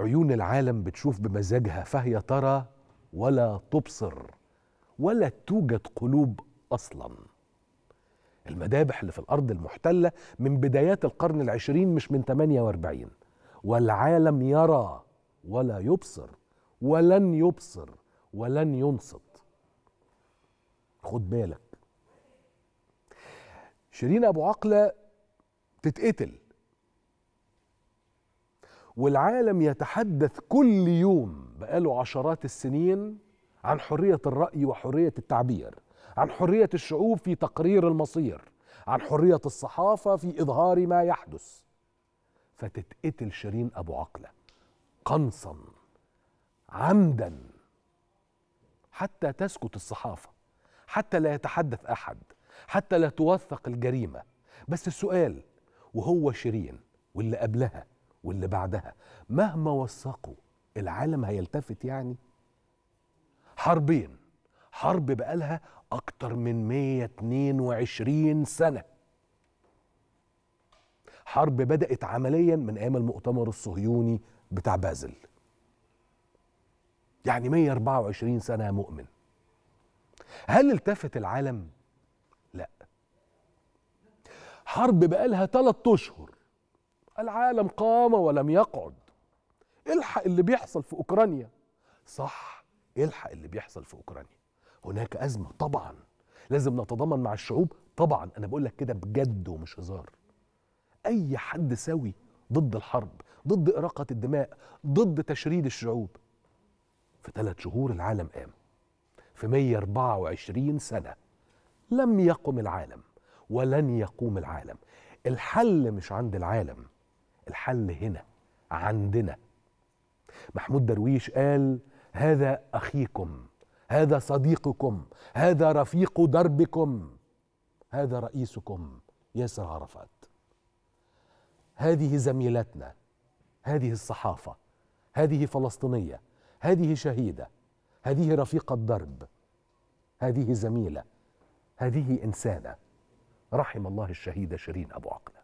عيون العالم بتشوف بمزاجها فهي ترى ولا تبصر ولا توجد قلوب اصلا المذابح اللي في الارض المحتله من بدايات القرن العشرين مش من 48 والعالم يرى ولا يبصر ولن يبصر ولن ينصت خد بالك شيرين ابو عقله تتقتل والعالم يتحدث كل يوم بقاله عشرات السنين عن حرية الرأي وحرية التعبير عن حرية الشعوب في تقرير المصير عن حرية الصحافة في إظهار ما يحدث فتتقتل شيرين أبو عقلة قنصا عمدا حتى تسكت الصحافة حتى لا يتحدث أحد حتى لا توثق الجريمة بس السؤال وهو شيرين واللي قبلها واللي بعدها مهما وثقوا العالم هيلتفت يعني حربين حرب بقالها أكتر من 122 سنة حرب بدأت عمليا من أيام المؤتمر الصهيوني بتاع بازل يعني 124 سنة يا مؤمن هل التفت العالم؟ لا حرب بقالها 3 أشهر العالم قام ولم يقعد الحق اللي بيحصل في اوكرانيا صح الحق اللي بيحصل في اوكرانيا هناك ازمه طبعا لازم نتضامن مع الشعوب طبعا انا بقول لك كده بجد ومش هزار اي حد سوي ضد الحرب ضد اراقه الدماء ضد تشريد الشعوب في ثلاث شهور العالم قام في 124 سنه لم يقم العالم ولن يقوم العالم الحل مش عند العالم الحل هنا عندنا محمود درويش قال هذا اخيكم هذا صديقكم هذا رفيق دربكم هذا رئيسكم ياسر عرفات هذه زميلتنا هذه الصحافه هذه فلسطينيه هذه شهيده هذه رفيقه درب هذه زميله هذه انسانه رحم الله الشهيده شيرين ابو عقله